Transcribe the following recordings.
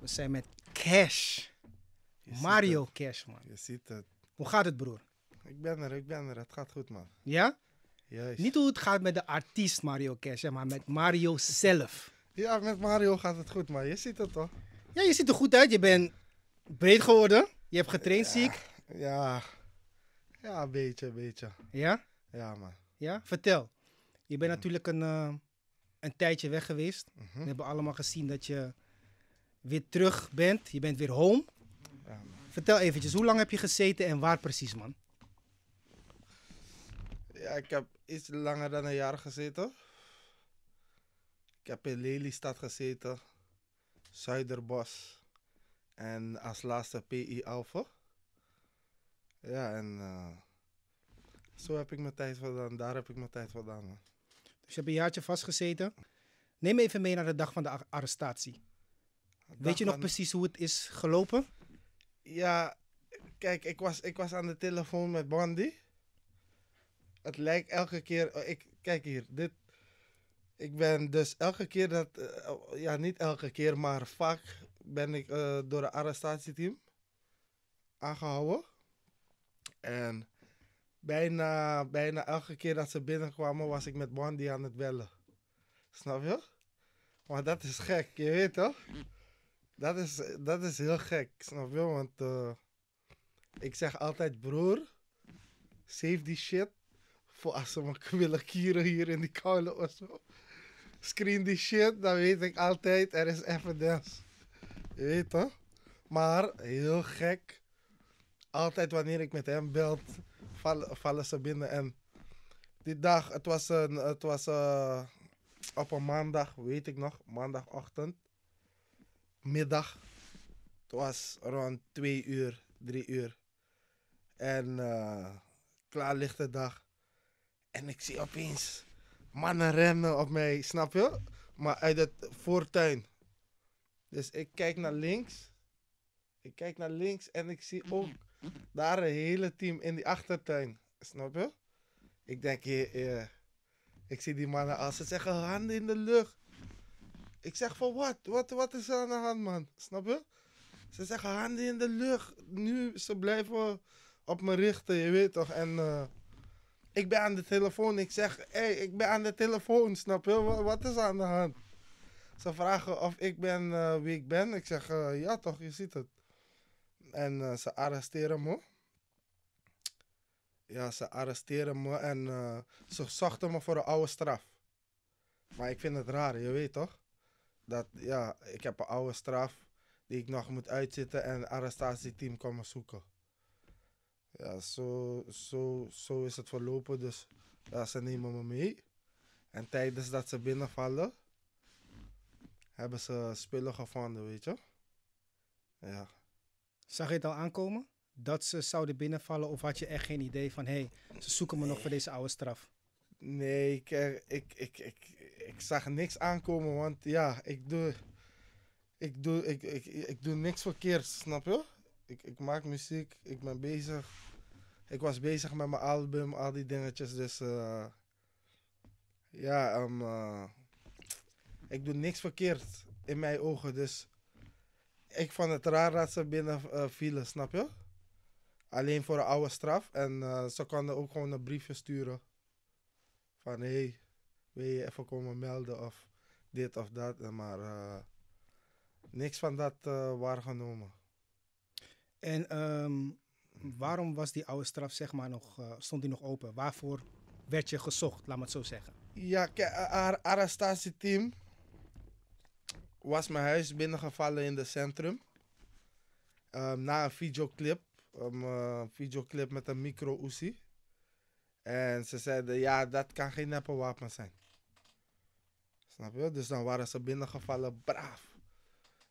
We zijn met Cash. Mario Cash, man. Je ziet het. Hoe gaat het, broer? Ik ben er, ik ben er. Het gaat goed, man. Ja? Juist. Niet hoe het gaat met de artiest Mario Cash, maar met Mario zelf. Ja, met Mario gaat het goed, man. Je ziet het toch? Ja, je ziet er goed uit. Je bent breed geworden. Je hebt getraind, zie ik. Ja. Ja, een beetje, een beetje. Ja? Ja, man. Ja? Vertel. Je bent natuurlijk een, eh, een tijdje weg geweest. Mhm. We hebben allemaal gezien dat je weer terug bent. Je bent weer home. Vertel eventjes, hoe lang heb je gezeten en waar precies, man? Ja, ik heb iets langer dan een jaar gezeten. Ik heb in Lelystad gezeten, Zuiderbos en als laatste PI Alpha. Ja, en eh, zo heb ik mijn tijd vandaan, daar heb ik mijn tijd vandaan. Man. Dus je hebt een jaartje vastgezeten. Neem even mee naar de dag van de arrestatie. Weet je nog precies hoe het is gelopen? Ja, kijk, ik was, ik was aan de telefoon met Bandy. Het lijkt elke keer. Oh, ik, kijk hier, dit. Ik ben dus elke keer dat. Eh, oh, ja, niet elke keer, maar vaak ben ik eh, door een arrestatieteam aangehouden. En bijna, bijna elke keer dat ze binnenkwamen, was ik met Bandy aan het bellen. Snap je? Maar dat is gek, je weet toch? Dat is, dat is heel gek, snap je? Want eh, ik zeg altijd, broer, save die shit voor als ze me willen kieren hier in die koude of zo. Screen die shit, dan weet ik altijd, er is evidence. Je weet toch? Maar heel gek, altijd wanneer ik met hem belt, vallen, vallen ze binnen. En die dag, het was, een, het was eh, op een maandag, weet ik nog, maandagochtend middag. Het was rond twee uur, drie uur. En eh, klaar ligt de dag. En ik zie opeens mannen rennen op mij, snap je? Maar uit het voortuin. Dus ik kijk naar links. Ik kijk naar links en ik zie ook daar een hele team in die achtertuin. Snap je? Ik denk, je, ik zie die mannen als ze zeggen handen in de lucht. Ik zeg van wat? Wat, wat is er aan de hand, man? Snap je? Ze zeggen handen in de lucht. Nu, ze blijven op me richten, je weet toch? En eh, ik ben aan de telefoon. Ik zeg, hé, hey, ik ben aan de telefoon, snap je? Wat, wat, is aan de hand? Ze vragen of ik ben eh, wie ik ben. Ik zeg, eh, ja toch, je ziet het. En ze arresteren me. Ja, ze arresteren me en ze zochten me voor een oude straf. Maar ik vind het raar, je weet toch? dat ja, ik heb een oude straf die ik nog moet uitzitten en het arrestatieteam kan me zoeken. Ja, zo, zo, zo is het verlopen. Dus ja, ze nemen me mee. En tijdens dat ze binnenvallen, hebben ze spullen gevonden, weet je. Ja. Zag je het al aankomen? Dat ze zouden binnenvallen of had je echt geen idee van... hé, hey, ze zoeken me nog voor deze oude straf? Nee, ik, eh, ik, ik, ik zag niks aankomen, want ja, ik doe, ik doe, ik, ik, ik doe niks verkeerds, snap je? Ik, ik maak muziek, ik ben bezig. Ik was bezig met mijn album, al die dingetjes. Dus eh, ja, ehm, eh, ik doe niks verkeerd in mijn ogen. Dus ik vond het raar dat ze binnen eh, vielen, snap je? Alleen voor een oude straf. En ze konden ook gewoon een briefje sturen. Van hé, hey, wil je even komen melden of dit of dat. Eh, maar eh, niks van dat eh, waargenomen. En ehm, waarom was die oude straf, zeg maar, nog, stond die nog open? Waarvoor werd je gezocht, laat me het zo zeggen? Ja, haar arrestatieteam was mijn huis binnengevallen in het centrum. Ehm, na een videoclip. een ehm, videoclip met een micro-oesie. En ze zeiden, ja, dat kan geen neppe wapen zijn. Dus dan waren ze binnengevallen, braaf.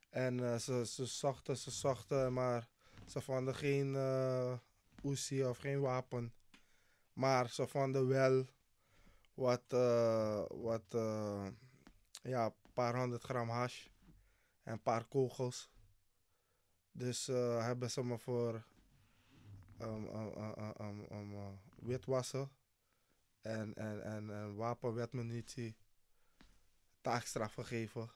En eh, ze, ze zochten, ze zochten, maar ze vonden geen uh, eh, oesie of geen wapen. Maar ze vonden wel wat, eh, wat ja, een paar honderd gram hash en een paar kogels. Dus hebben ze me voor um, um, um, witwassen en, en, en, en wapenwetmunitie taakstraf gegeven.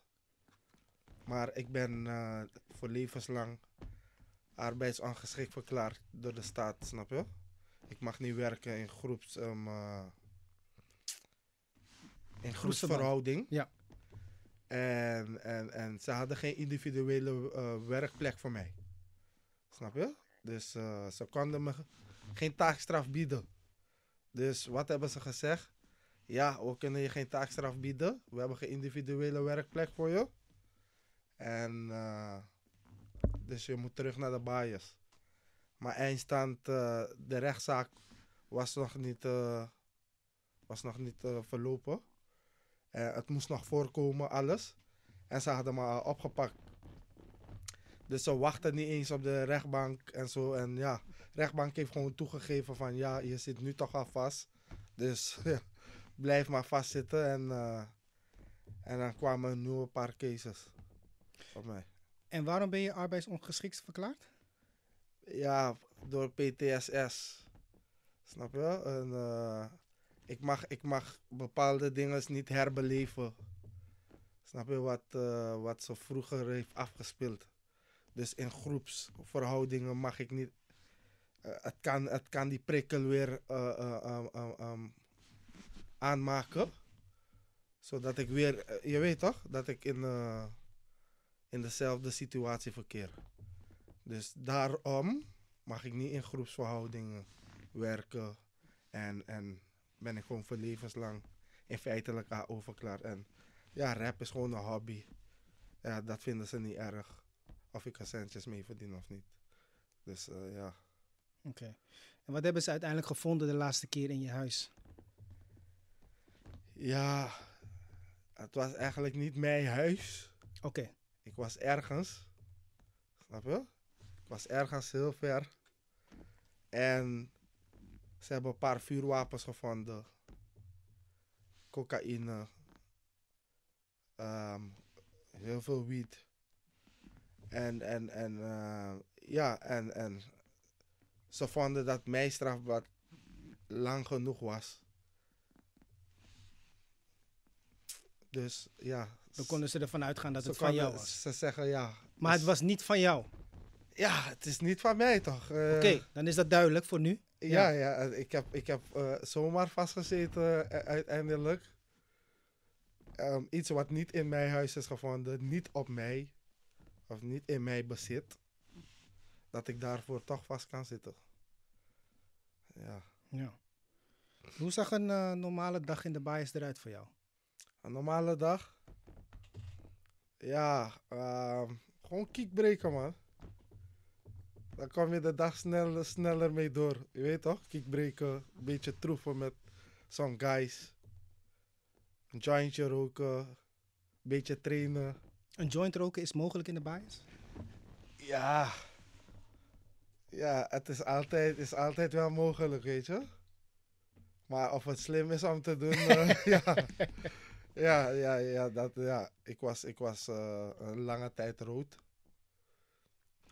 Maar ik ben eh, voor levenslang arbeidsongeschikt verklaard door de staat, snap je? Ik mag niet werken in groeps... Ehm, eh, in groepsverhouding. Ja. En, en, en ze hadden geen individuele eh, werkplek voor mij. Snap je? Dus ze konden me geen taakstraf bieden. Dus wat hebben ze gezegd? ja, we kunnen je geen taakstraf bieden. We hebben geen individuele werkplek voor je. En eh, dus je moet terug naar de bias. Maar eindstand, uh, de rechtszaak was nog niet, eh, was nog niet verlopen. het moest nog voorkomen, alles. En ze hadden me al opgepakt. Dus ze wachten niet eens op de rechtbank en zo. En ja, de rechtbank heeft gewoon toegegeven van ja, je zit nu toch al vast. Dus ja blijf maar vastzitten. En, eh, en dan kwamen een nieuwe paar cases op mij. En waarom ben je arbeidsongeschikt verklaard? Ja, door PTSS. Snap je? En, eh, ik, mag, ik mag bepaalde dingen niet herbeleven. Snap je wat, eh, wat ze vroeger heeft afgespeeld? Dus in groepsverhoudingen mag ik niet. het, kan, het kan die prikkel weer um, aanmaken. Zodat ik weer, eh, je weet toch, dat ik in, eh, in dezelfde situatie verkeer. Dus daarom mag ik niet in groepsverhoudingen werken. En, en ben ik gewoon voor levenslang in feitelijk overklaar. En ja, rap is gewoon een hobby. Ja, dat vinden ze niet erg. Of ik er centjes mee verdien of niet. Dus eh, ja. Oké. En wat hebben ze uiteindelijk gevonden de laatste keer in je huis? Ja, het was eigenlijk niet mijn huis. Oké. Ik was ergens. Snap je? Ik was ergens heel ver. En ze hebben een paar vuurwapens gevonden. Cocaïne. Ehm, heel veel wiet. En, en, en, eh, ja, en, en ze vonden dat mijn strafbaar lang genoeg was. Dus ja. Dan konden ze ervan uitgaan dat het van jou was. Ze zeggen ja. Maar dus het was niet van jou. Ja, het is niet van mij toch? Eh, Oké, dan is dat duidelijk voor nu. Ja, ja, eh, ik heb, ik heb eh, zomaar vastgezeten uiteindelijk. Ehm, iets wat niet in mijn huis is gevonden, niet op mij, of niet in mij bezit, dat ik daarvoor toch vast kan zitten. Ja. ja. Hoe zag een normale dag in de bias eruit voor jou? Een normale dag. Ja, ehm, gewoon kickbreken, man. Dan kom je de dag sneller, sneller mee door. Je weet toch? Kickbreken, een beetje troeven met zo'n guys. Een jointje roken, een beetje trainen. Een joint roken is mogelijk in de bias? Ja. Ja, het is altijd, is altijd wel mogelijk, weet je. Maar of het slim is om te doen, eh, ja. Ja, ja, ja, dat, ja. ik was, ik was eh, een lange tijd rood.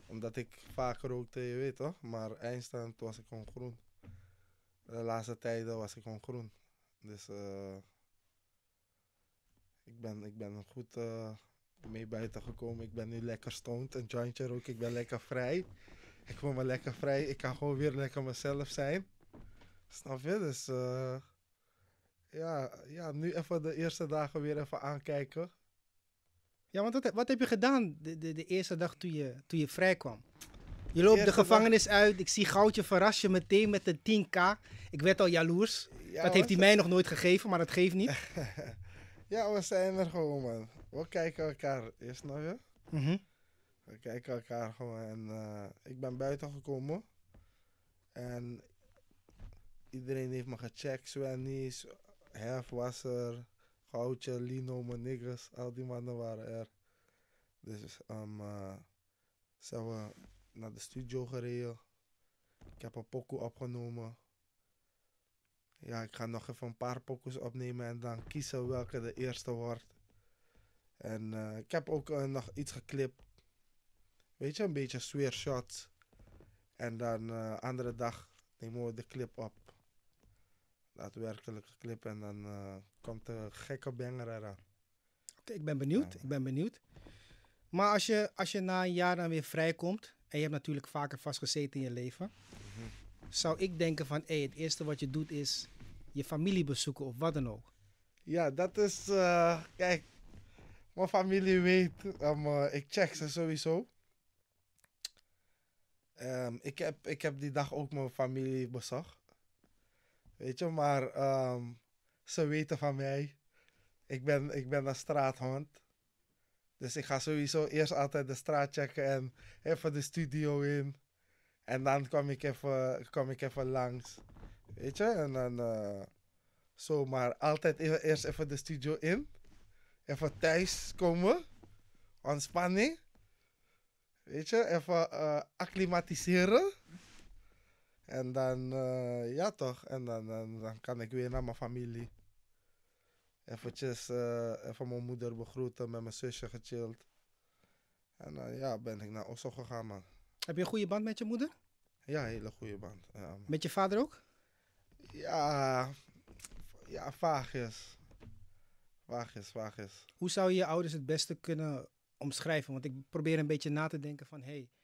Omdat ik vaak rookte, je weet toch? Maar eindstand was ik gewoon groen. De laatste tijden was ik gewoon groen. Dus eh. ik, ben, ik ben goed uh, mee buiten gekomen. Ik ben nu lekker stoned, een jointje rook. Ik ben lekker vrij. Ik voel me lekker vrij. Ik kan gewoon weer lekker mezelf zijn. Snap je? Dus... Eh, ja, ja, nu even de eerste dagen weer even aankijken. Ja, want wat, wat heb je gedaan de, de, de, eerste dag toen je, toen je vrij kwam? Je loopt de, gevangenis uit. Ik zie Goudje verras je meteen met de 10k. Ik werd al jaloers. dat heeft hij mij nog nooit gegeven, maar dat geeft niet. ja, we zijn er gewoon, man. We kijken elkaar eerst nog, je. Mhm. We kijken elkaar gewoon. En, eh, ik ben buiten gekomen. En iedereen heeft me gecheckt. Swanny's. Hef was er, Goudje, Lino, mijn niggas, al die mannen waren er. Dus um, zijn we naar de studio gereden. Ik heb een pokoe opgenomen. Ja, ik ga nog even een paar pokoes opnemen en dan kiezen welke de eerste wordt. En eh, ik heb ook eh, nog iets geklipt. Weet je, een beetje swearshots. En dan uh, andere dag nemen we de clip op daadwerkelijk clip en dan eh, komt de gekke banger eraan. Oké, ik ben benieuwd. Ik ben benieuwd. Maar als je, als je na een jaar dan weer vrijkomt en je hebt natuurlijk vaker vastgezeten in je leven, mhm. zou ik denken van hé, het eerste wat je doet is je familie bezoeken of wat dan ook. Ja, dat is, eh, kijk, mijn familie weet, um, ik check ze sowieso. Um, ik, heb, ik heb die dag ook mijn familie bezocht. Weet je, maar ehm, ze weten van mij. Ik ben, ik ben een straathond. Dus ik ga sowieso eerst altijd de straat checken en even de studio in. En dan kom ik even, kom ik even langs. Weet je, en dan uh, eh, zo. Maar altijd even, eerst even de studio in. Even thuis komen. Ontspanning. Weet je, even uh, acclimatiseren. En dan, eh, ja toch, en dan, dan, dan, kan ik weer naar mijn familie. Eventjes, eh, even mijn moeder begroeten, met mijn zusje gechilled. En dan eh, ja, ben ik naar Oslo gegaan, man. Heb je een goede band met je moeder? Ja, een hele goede band. met je vader ook? Ja, ja, is Vaagjes, vaagjes. Hoe zou je je ouders het beste kunnen omschrijven? Want ik probeer een beetje na te denken van, hé, hey,